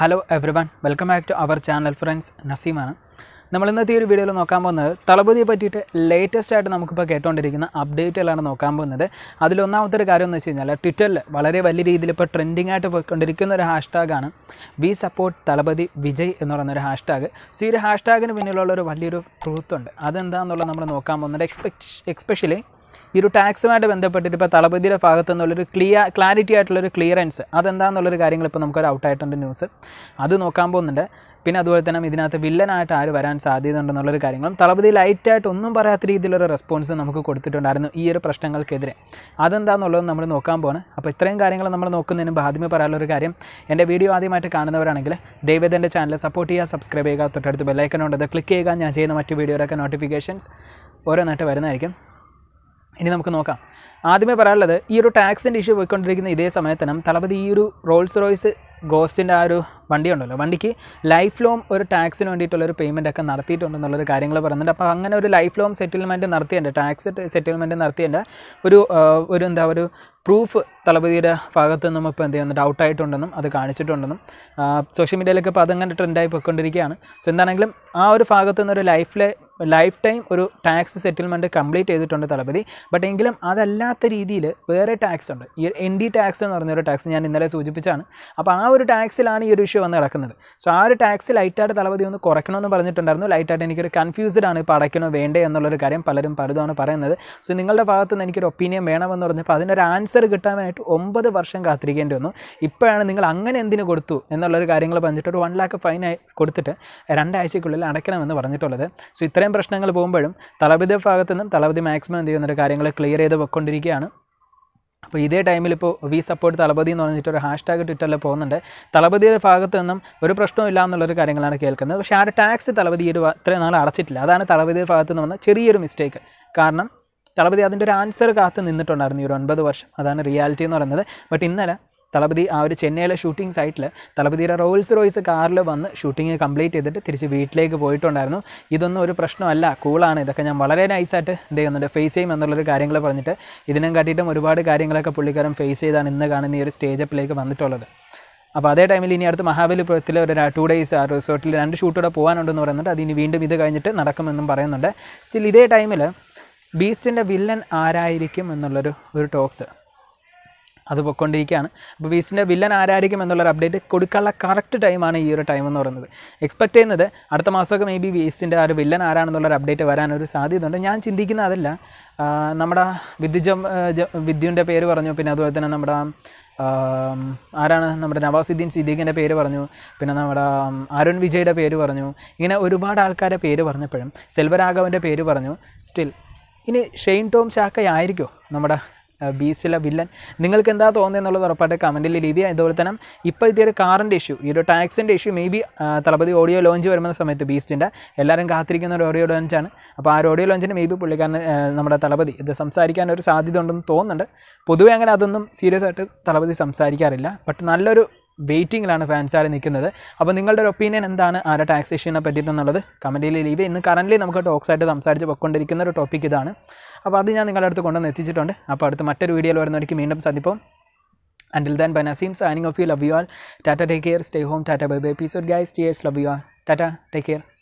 hello everyone welcome back to our channel friends നസീമാണ് നമ്മൾ ഇന്നത്തെ ഒരു വീഡിയോയിൽ നോക്കാൻ പോകുന്നത് തളപതിയെ പറ്റിയിട്ട് ലേറ്റസ്റ്റ് ആയിട്ട് നമുക്കിപ്പോൾ കേട്ടുകൊണ്ടിരിക്കുന്ന അപ്ഡേറ്റുകളാണ് നോക്കാൻ പോകുന്നത് അതിലൊന്നാമത്തെ ഒരു കാര്യം എന്ന് വെച്ച് കഴിഞ്ഞാൽ ട്വിറ്ററിൽ വളരെ വലിയ രീതിയിൽ ഇപ്പോൾ ട്രെൻഡിങ് ആയിട്ട് പോയിക്കൊണ്ടിരിക്കുന്ന ഒരു ഹാഷ്ടാഗാണ് വി സപ്പോർട്ട് തളപതി വിജയ് എന്ന് പറയുന്ന ഒരു ഹാഷ്ടാഗ് സോ ഈ ഒരു ഹാഷ്ടാഗിന് പിന്നിലുള്ള ഒരു വലിയൊരു ട്രൂത്ത് ഉണ്ട് അതെന്താണെന്നുള്ളത് നമ്മൾ നോക്കാൻ പോകുന്നുണ്ട് എക്സ്പെക്ട് എക്സ്പെഷ്യലി ഈ ഒരു ടാക്സുമായിട്ട് ബന്ധപ്പെട്ടിട്ട് ഇപ്പോൾ തളപതിയുടെ ഭാഗത്തു നിന്നുള്ളൊരു ക്ലിയർ ക്ലാരിറ്റി ആയിട്ടുള്ളൊരു ക്ലിയറൻസ് അതെന്താന്നുള്ളൊരു കാര്യങ്ങൾ ഇപ്പോൾ നമുക്കൊരു ഔട്ടായിട്ടുണ്ട് ന്യൂസ് അത് നോക്കാൻ പോകുന്നുണ്ട് പിന്നെ അതുപോലെ തന്നെ ഇതിനകത്ത് വില്ലനായിട്ട് ആര് വരാൻ സാധ്യത ഉണ്ടെന്നുള്ളൊരു കാര്യങ്ങളും തളപതി ലൈറ്റായിട്ട് ഒന്നും പറയാത്ത രീതിയിലുള്ള റെസ്പോൺസ് നമുക്ക് കൊടുത്തിട്ടുണ്ടായിരുന്നു ഈ ഒരു പ്രശ്നങ്ങൾക്കെതിരെ അതെന്താന്നുള്ളത് നമ്മൾ നോക്കാൻ പോകണം അപ്പോൾ ഇത്രയും കാര്യങ്ങൾ നമ്മൾ നോക്കുന്നതിന് മുമ്പ് ആദ്യമേ പറയാനുള്ളൊരു കാര്യം എൻ്റെ വീഡിയോ ആദ്യമായിട്ട് കാണുന്നവരാണെങ്കിൽ ദൈവത്തിൻ്റെ ചാനൽ സപ്പോർട്ട് ചെയ്യുക സബ്സ്ക്രൈബ് ചെയ്യുക തൊട്ടടുത്ത് ബെല്ലൈക്കൺ അത് ക്ലിക്ക് ചെയ്യുക ഞാൻ ചെയ്യുന്ന മറ്റ് വീഡിയോയിലൊക്കെ നോട്ടിഫിക്കേഷൻസ് ഓരോന്നായിട്ട് വരുന്നതായിരിക്കും ഇനി നമുക്ക് നോക്കാം ആദ്യമേ പറയാനുള്ളത് ഈ ഒരു ടാക്സിൻ്റെ ഇഷ്യൂ പോയിക്കൊണ്ടിരിക്കുന്ന ഇതേ സമയത്തിനും തളപതി ഈ ഒരു റോൾസ് റോയ്സ് ഗോസ്റ്റിൻ്റെ ആ ഒരു വണ്ടി ഉണ്ടല്ലോ വണ്ടിക്ക് ലൈഫ് ലോം ഒരു ടാക്സിന് വേണ്ടിയിട്ടുള്ളൊരു പേയ്മെൻ്റ് ഒക്കെ നടത്തിയിട്ടുണ്ടെന്നുള്ളൊരു കാര്യങ്ങൾ പറയുന്നുണ്ട് അപ്പോൾ അങ്ങനെ ഒരു ലൈഫ് ലോം സെറ്റിൽമെൻറ്റ് നടത്തിയതിൻ്റെ ടാക്സ് സെറ്റിൽമെൻറ്റ് നടത്തിയതിൻ്റെ ഒരു ഒരു എന്താ ഒരു പ്രൂഫ് തളപതിയുടെ ഭാഗത്ത് നിന്നും ഇപ്പോൾ എന്ത് ചെയ്യുന്നുണ്ട് ഡൗട്ടായിട്ടുണ്ടെന്നും അത് കാണിച്ചിട്ടുണ്ടെന്നും സോഷ്യൽ മീഡിയയിലൊക്കെ ഇപ്പോൾ അതങ്ങനെ ട്രെൻഡായി പോയിക്കൊണ്ടിരിക്കുകയാണ് സോ എന്താണെങ്കിലും ആ ഒരു ഭാഗത്തു നിന്ന് ഒരു ലൈഫിലെ ലൈഫ് ടൈം ഒരു ടാക്സ് സെറ്റിൽമെൻറ്റ് കംപ്ലീറ്റ് ചെയ്തിട്ടുണ്ട് തളപതി ബട്ട് എങ്കിലും അതല്ലാത്ത രീതിയിൽ വേറെ ടാക്സ് ഉണ്ട് ഈ എൻ ഡി ടാക്സ് എന്ന് പറഞ്ഞൊരു ടാക്സ് ഞാൻ ഇന്നലെ സൂചിപ്പിച്ചാണ് അപ്പോൾ ആ ഒരു ടാക്സിലാണ് ഈ ഒരു ഇഷ്യൂ വന്ന് കിടക്കുന്നത് സോ ആ ഒരു ടാക്സ് ലൈറ്റായിട്ട് തളപതി ഒന്ന് കുറയ്ക്കണമെന്ന് പറഞ്ഞിട്ടുണ്ടായിരുന്നു ലൈറ്റായിട്ട് എനിക്കൊരു കൺഫ്യൂസ്ഡ് ആണ് ഇപ്പോൾ അടയ്ക്കണോ വേണ്ടേ എന്നുള്ളൊരു കാര്യം പലരും പലതുമാണ് പറയുന്നത് സോ നിങ്ങളുടെ ഭാഗത്ത് നിന്ന് എനിക്കൊരു ഒപ്പീനിയൻ വേണമെന്ന് പറഞ്ഞപ്പോൾ അതിനൊരു ആൻസർ കിട്ടാനായിട്ട് ഒമ്പത് വർഷം കാത്തിരിക്കേണ്ടി വന്നു ഇപ്പോഴാണ് നിങ്ങൾ അങ്ങനെ എന്തിനു കൊടുത്തു എന്നുള്ളൊരു കാര്യങ്ങൾ പറഞ്ഞിട്ട് ഒരു വൺ ലാക്ക് ഫൈൻ കൊടുത്തിട്ട് രണ്ടാഴ്ചയ്ക്കുള്ളിൽ അടയ്ക്കണമെന്ന് പറഞ്ഞിട്ടുള്ളത് സോ ഇത്രയും ഇത്രയും പ്രശ്നങ്ങൾ പോകുമ്പോഴും തലപതി ഭാഗത്തു നിന്നും തലപതി മാക്സിമം എന്ത് ചെയ്യുന്നുണ്ട് കാര്യങ്ങൾ ക്ലിയർ ചെയ്ത് പൊയ്ക്കൊണ്ടിരിക്കുകയാണ് അപ്പോൾ ഇതേ ടൈമിൽ ഇപ്പോൾ വി സപ്പോർട്ട് തലപതി എന്ന് പറഞ്ഞിട്ട് ഒരു ഹാഷ്ടാഗ് ട്വിറ്ററിൽ പോകുന്നുണ്ട് തലപതിയുടെ ഭാഗത്ത് നിന്നും ഒരു പ്രശ്നവും ഇല്ല എന്നുള്ളൊരു കാര്യങ്ങളാണ് കേൾക്കുന്നത് പക്ഷേ ആ ഒരു ടാക്സ് തലപതി ഒരു ഇത്രയും നാൾ അടച്ചിട്ടില്ല അതാണ് തലപതിയുടെ ഭാഗത്ത് നിന്ന് വന്ന ചെറിയൊരു മിസ്റ്റേക്ക് കാരണം തളപതി അതിൻ്റെ ഒരു ആൻസർ കാത്ത് നിന്നിട്ടുണ്ടായിരുന്നു ഈ ഒരു ഒൻപത് വർഷം അതാണ് റിയാലിറ്റി എന്ന് പറയുന്നത് ബട്ട് ഇന്നലെ തളപതി ആ ഒരു ചെന്നൈയിലെ ഷൂട്ടിംഗ് സൈറ്റിൽ തളപതിയുടെ റോൾസ് റോയ്സ് കാറിൽ വന്ന് ഷൂട്ടിംഗ് കംപ്ലീറ്റ് ചെയ്തിട്ട് തിരിച്ച് വീട്ടിലേക്ക് പോയിട്ടുണ്ടായിരുന്നു ഇതൊന്നും ഒരു പ്രശ്നമല്ല കൂളാണ് ഇതൊക്കെ ഞാൻ വളരെ നൈസായിട്ട് എന്ത് ചെയ്യുന്നുണ്ട് ഫേസ് ചെയ്യും എന്നുള്ളൊരു കാര്യങ്ങൾ പറഞ്ഞിട്ട് ഇതിനും കാട്ടിയിട്ടും ഒരുപാട് കാര്യങ്ങളൊക്കെ പുള്ളിക്കാരൻ ഫേസ് ചെയ്താണ് ഇന്ന് കാണുന്ന ഈ ഒരു സ്റ്റേജ് അപ്പിലേക്ക് വന്നിട്ടുള്ളത് അപ്പോൾ അതേ ടൈമിൽ ഇനി അടുത്ത് മഹാബലിപുരത്തിൽ ഒരു ടു ഡേയ്സ് ആ റിസോർട്ടിൽ രണ്ട് ഷൂട്ടൂടെ പോകാനുണ്ടെന്ന് പറയുന്നുണ്ട് അതിനി വീണ്ടും ഇത് കഴിഞ്ഞിട്ട് നടക്കുമെന്നും പറയുന്നുണ്ട് സ്റ്റിൽ ഇതേ ടൈമിൽ ബീസ്റ്റിൻ്റെ വില്ലൻ ആരായിരിക്കും എന്നുള്ളൊരു ഒരു ടോക്സ് അത് പൊയ്ക്കൊണ്ടിരിക്കുകയാണ് അപ്പോൾ ബീസ്റ്റിൻ്റെ വില്ലൻ ആരായിരിക്കും എന്നുള്ളൊരു അപ്ഡേറ്റ് കൊടുക്കാനുള്ള കറക്റ്റ് ടൈമാണ് ഈ ഒരു ടൈം എന്ന് പറയുന്നത് എക്സ്പെക്ട് ചെയ്യുന്നത് അടുത്ത മാസമൊക്കെ മേ ബി ബീസ്റ്റിൻ്റെ ആ ഒരു വില്ലൻ ആരാണെന്നുള്ളൊരു അപ്ഡേറ്റ് വരാനൊരു ഉണ്ട് ഞാൻ ചിന്തിക്കുന്ന അതല്ല നമ്മുടെ വിദ്യുജ വിദ്യുൻ്റെ പേര് പറഞ്ഞു പിന്നെ അതുപോലെ തന്നെ നമ്മുടെ ആരാണ് നമ്മുടെ നവാസുദ്ദീൻ സിദ്ദീഖിൻ്റെ പേര് പറഞ്ഞു പിന്നെ നമ്മുടെ അരുൺ വിജയുടെ പേര് പറഞ്ഞു ഇങ്ങനെ ഒരുപാട് ആൾക്കാരുടെ പേര് പറഞ്ഞപ്പോഴും സെൽവരാഘവൻ്റെ പേര് പറഞ്ഞു സ്റ്റിൽ ഇനി ഷെയ്ൻ ടോം ചാക്കയായിരിക്കുമോ നമ്മുടെ ബീസ്റ്റിലെ വില്ലൻ നിങ്ങൾക്ക് എന്താ തോന്നുന്നത് എന്നുള്ളത് ഉറപ്പായിട്ട് കമൻറ്റിൽ ലീവ് ചെയ്യുക അതുപോലെ തന്നെ ഇപ്പോഴത്തെ ഒരു കാറിൻ്റെ ഇഷ്യൂ ഈ ഒരു ടാക്സിൻ്റെ issue may be Thalapathy audio launch വരുന്ന സമയത്ത് ബീസ്റ്റിൻ്റെ എല്ലാവരും കാത്തിരിക്കുന്ന ഒരു ഓഡിയോ ലോഞ്ചാണ് അപ്പോൾ ആ ഓഡിയോ ലോഞ്ചിന് മേ ബി പുള്ളിക്കാരന് നമ്മുടെ തളപതി ഇത് സംസാരിക്കാനൊരു സാധ്യത ഉണ്ടെന്ന് തോന്നുന്നുണ്ട് പൊതുവേ അങ്ങനെ അതൊന്നും സീരിയസ് ആയിട്ട് തളപതി സംസാരിക്കാറില്ല ബട്ട് നല്ലൊരു വെയിറ്റിങ്ങിലാണ് ഫാൻസാർ നിൽക്കുന്നത് അപ്പോൾ നിങ്ങളുടെ ഒരു ഒപ്പീനിയൻ എന്താണ് ആരെ ടാക്സേഷനെ പറ്റിയിട്ടെന്നുള്ളത് കമൻറ്റിൽ ലീവ് ഇന്ന് കറൻ്റ്ലി നമുക്ക് ടോക്സ് ആയിട്ട് സംസാരിച്ച് പൊയ്ക്കൊണ്ടിരിക്കുന്ന ഒരു ടോപ്പിക് ഇതാണ് അപ്പോൾ അത് ഞാൻ നിങ്ങളുടെ അടുത്ത് കൊണ്ടുവന്ന് എത്തിച്ചിട്ടുണ്ട് അപ്പോൾ അടുത്ത് മറ്റൊരു വീഡിയോയിൽ വരുന്നവർക്ക് വീണ്ടും സാധിപ്പം until then bye Naseem signing off you love you all tata take care stay home tata bye bye peace guys cheers love you all tata take care